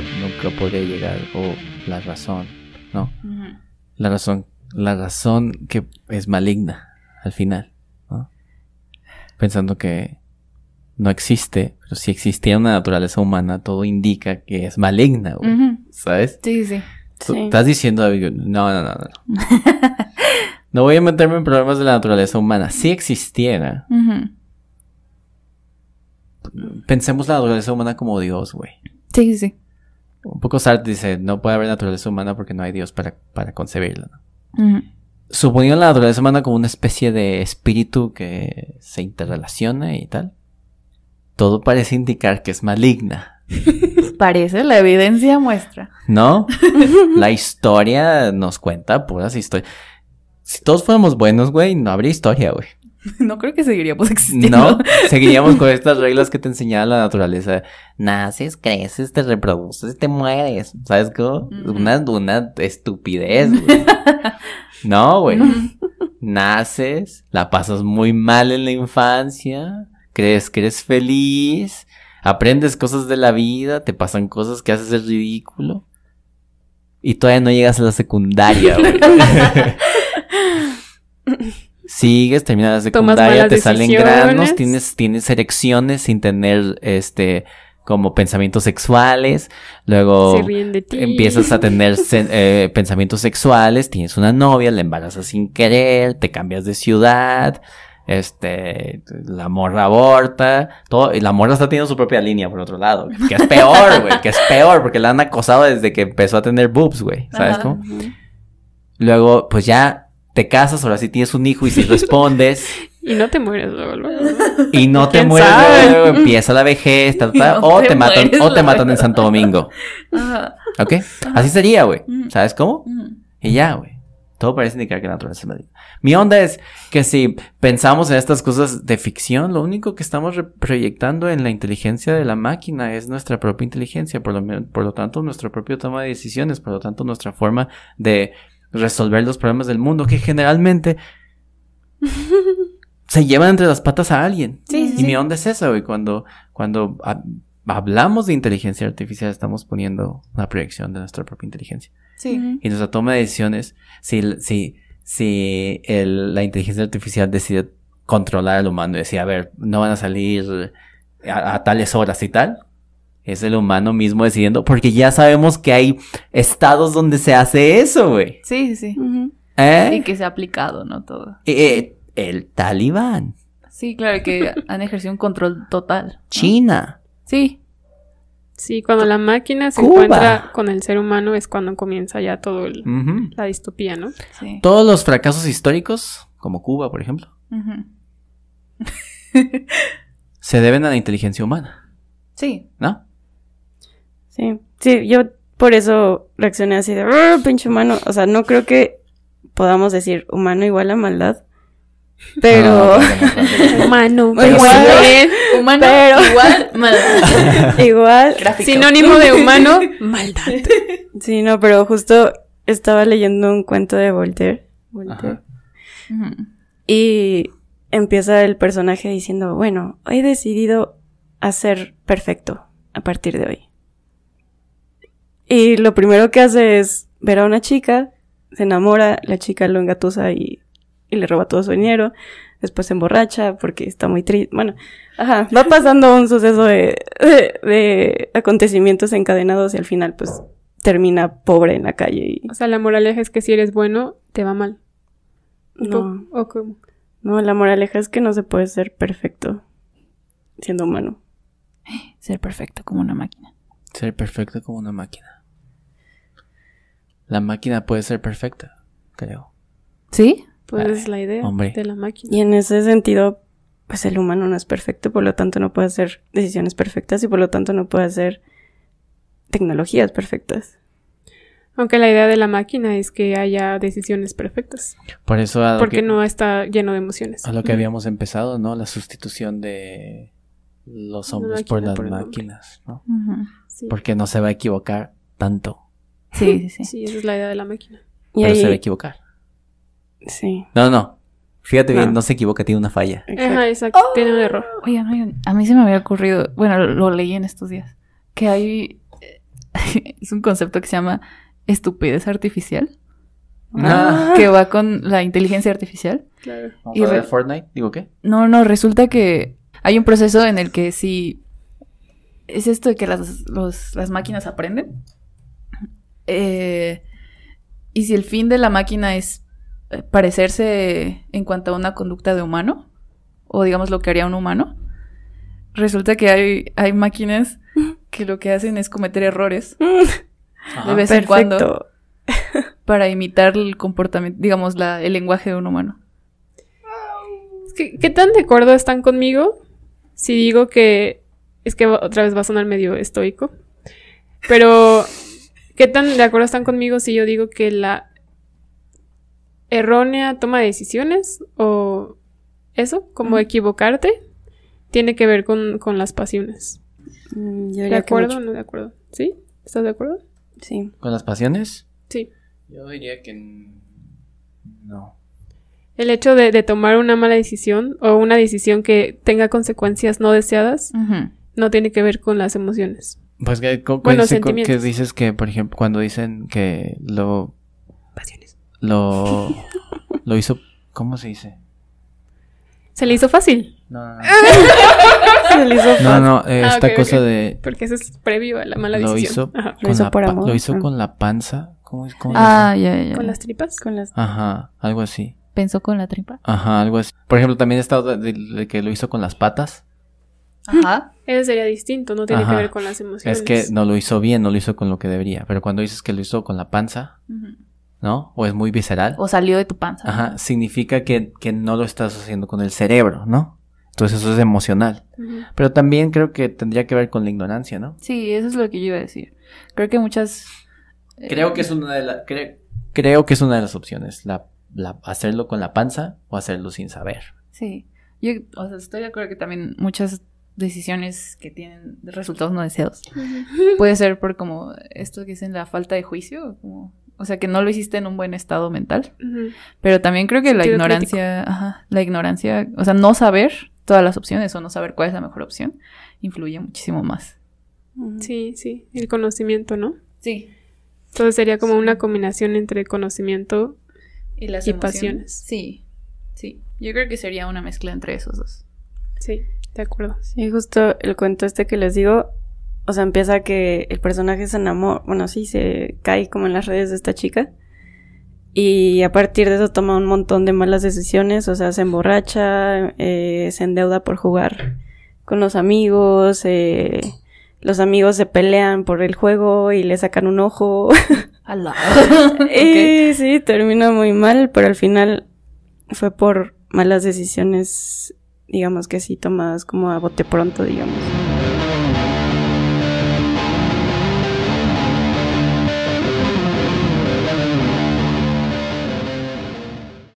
nunca podría llegar o la razón, ¿no? La razón, la razón que es maligna al final, Pensando que no existe, pero si existiera una naturaleza humana, todo indica que es maligna, ¿sabes? Sí, sí. estás diciendo, no, no, no, no. no voy a meterme en problemas de la naturaleza humana. Si existiera, pensemos la naturaleza humana como Dios, güey. Sí, sí. Un poco Sartre dice, no puede haber naturaleza humana porque no hay Dios para, para concebirla. ¿no? Suponiendo la naturaleza humana como una especie de espíritu que se interrelaciona y tal, todo parece indicar que es maligna. Parece, la evidencia muestra. No, la historia nos cuenta puras historias. Si todos fuéramos buenos, güey, no habría historia, güey. No creo que seguiríamos existiendo. No, seguiríamos con estas reglas que te enseñaba la naturaleza. Naces, creces, te reproduces, te mueres. ¿Sabes qué? una, estupidez, güey. no, güey. Naces, la pasas muy mal en la infancia, crees que eres feliz, aprendes cosas de la vida, te pasan cosas que haces el ridículo. Y todavía no llegas a la secundaria, güey sigues, terminas de secundaria, te salen granos, tienes, tienes erecciones sin tener este como pensamientos sexuales, luego empiezas a tener eh, pensamientos sexuales, tienes una novia, la embarazas sin querer, te cambias de ciudad, este, la morra aborta, todo, y la morra está teniendo su propia línea por otro lado, que es peor, güey, que es peor, porque la han acosado desde que empezó a tener boobs, güey, ¿sabes cómo? Luego, pues ya te casas, ahora sí tienes un hijo y si respondes. y no te mueres luego, Y no te mueres empieza la vejez, o, te matan, o te matan, en Santo Domingo. ¿Ok? Así sería, güey. Mm. ¿Sabes cómo? Mm. Y ya, güey. Todo parece indicar que la naturaleza es medio. Mi onda es que si pensamos en estas cosas de ficción, lo único que estamos proyectando en la inteligencia de la máquina es nuestra propia inteligencia, por lo, por lo tanto, nuestro propio toma de decisiones, por lo tanto, nuestra forma de resolver los problemas del mundo, que generalmente se llevan entre las patas a alguien. y mi onda es eso güey. Cuando, cuando hablamos de inteligencia artificial, estamos poniendo una proyección de nuestra propia inteligencia. Y nuestra toma de decisiones, si, si, si la inteligencia artificial decide controlar al humano y decir, a ver, no van a salir a tales horas y tal, es el humano mismo decidiendo, porque ya sabemos que hay estados donde se hace eso, güey. Sí, sí. sí. ¿Eh? Y que se ha aplicado, ¿no? Todo. Eh, eh, el talibán. Sí, claro, que han ejercido un control total. China. Sí. Sí, cuando la máquina se encuentra con el ser humano es cuando comienza ya todo el, la distopía, ¿no? Todos los fracasos históricos, como Cuba, por ejemplo, se deben a la inteligencia humana. Sí. ¿No? Sí, sí, yo por eso reaccioné así de pinche humano. O sea, no creo que podamos decir humano igual a maldad. Pero humano, igual, humano, igual, maldad. igual, sinónimo de humano, maldad. Sí, no, pero justo estaba leyendo un cuento de Voltaire, Voltaire y empieza el personaje diciendo, bueno, he decidido hacer perfecto a partir de hoy. Y lo primero que hace es ver a una chica, se enamora, la chica lo engatusa y, le roba todo su dinero. Después se emborracha porque está muy triste. Bueno, ajá, va pasando un suceso de, acontecimientos encadenados y al final, pues, termina pobre en la calle. Y... O sea, la moraleja es que si eres bueno, te va mal. No. ¿O No, la moraleja es que no se puede ser perfecto siendo humano. Ser perfecto como una máquina. Ser perfecto como una máquina la máquina puede ser perfecta, creo. ¿Sí? Pues ah, es la idea de la máquina. Y en ese sentido, pues el humano no es perfecto, por lo tanto no puede hacer decisiones perfectas y por lo tanto no puede hacer tecnologías perfectas. Aunque la idea de la máquina es que haya decisiones perfectas. Por eso porque no está lleno de emociones. A lo que habíamos empezado, ¿no? La sustitución de los hombres por las máquinas, ¿no? Porque no se va a equivocar tanto. Sí, sí, sí. Sí, esa es la idea de la máquina. Pero se va a equivocar. Sí. No, no. Fíjate bien, no se equivoca, tiene una falla. Ajá, exacto. Oh. Tiene un error. Oigan, oigan, a mí se me había ocurrido, bueno, lo, leí en estos días, que hay, eh, es un concepto que se llama estupidez artificial. Ah. Que va con la inteligencia artificial. Claro. Y Fortnite? ¿Digo qué? No, no, resulta que hay un proceso en el que si... Es esto de que las, las máquinas aprenden. Eh, y si el fin de la máquina es eh, parecerse en cuanto a una conducta de humano, o digamos lo que haría un humano, resulta que hay, hay máquinas que lo que hacen es cometer errores de vez en cuando para imitar el comportamiento, digamos, el lenguaje de un humano. ¿Qué, ¿Qué tan de acuerdo están conmigo si digo que es que otra vez va a sonar medio estoico? Pero ¿Qué tan de acuerdo están conmigo si yo digo que la errónea toma de decisiones o eso, como equivocarte, tiene que ver con, las pasiones? Mm, ¿De acuerdo o no de acuerdo? ¿Sí? ¿Estás de acuerdo? Sí. ¿Con las pasiones? Sí. Yo diría que no. El hecho de, tomar una mala decisión o una decisión que tenga consecuencias no deseadas no tiene que ver con las emociones. Pues que, bueno, que dices que, por ejemplo, cuando dicen que lo... Lo... lo hizo... ¿Cómo se dice? ¿Se le hizo fácil? No, no, se le hizo fácil. No, no, eh, ah, esta cosa de... Porque eso es previo a la mala decisión. Lo hizo Lo hizo con la panza. ¿Cómo es? ah, ya, ya, ¿Con las tripas? Con las... Ajá, algo así. ¿Pensó con la tripa? Ajá, algo así. Por ejemplo, también está estado de que lo hizo con las patas. Ajá. Eso sería distinto, no tiene que ver con las emociones. Es que no lo hizo bien, no lo hizo con lo que debería. Pero cuando dices que lo hizo con la panza, ¿no? O es muy visceral. O salió de tu panza. Ajá, significa que, no lo estás haciendo con el cerebro, ¿no? Entonces eso es emocional. Pero también creo que tendría que ver con la ignorancia, ¿no? Sí, eso es lo que yo iba a decir. Creo que muchas... Eh, creo que es una de las... creo que es una de las opciones, hacerlo con la panza o hacerlo sin saber. Sí, yo o sea, estoy de acuerdo que también muchas decisiones que tienen resultados no deseados. Puede ser por como esto que dicen la falta de juicio, como, o sea, que no lo hiciste en un buen estado mental. Pero también creo que la ignorancia, la ignorancia, o sea, no saber todas las opciones o no saber cuál es la mejor opción influye muchísimo más. Sí, sí, el conocimiento, ¿no? Sí. Entonces sería como una combinación entre conocimiento y las emociones pasiones. Sí. Sí, yo creo que sería una mezcla entre esos dos. Sí de acuerdo. Sí, justo el cuento este que les digo, o sea, empieza que el personaje se enamora, bueno, sí, se cae como en las redes de esta chica. Y a partir de eso toma un montón de malas decisiones, o sea, se emborracha, eh, se endeuda por jugar con los amigos, eh, los amigos se pelean por el juego y le sacan un ojo. lado. y sí, termina muy mal, pero al final fue por malas decisiones digamos que sí tomadas como a bote pronto, digamos.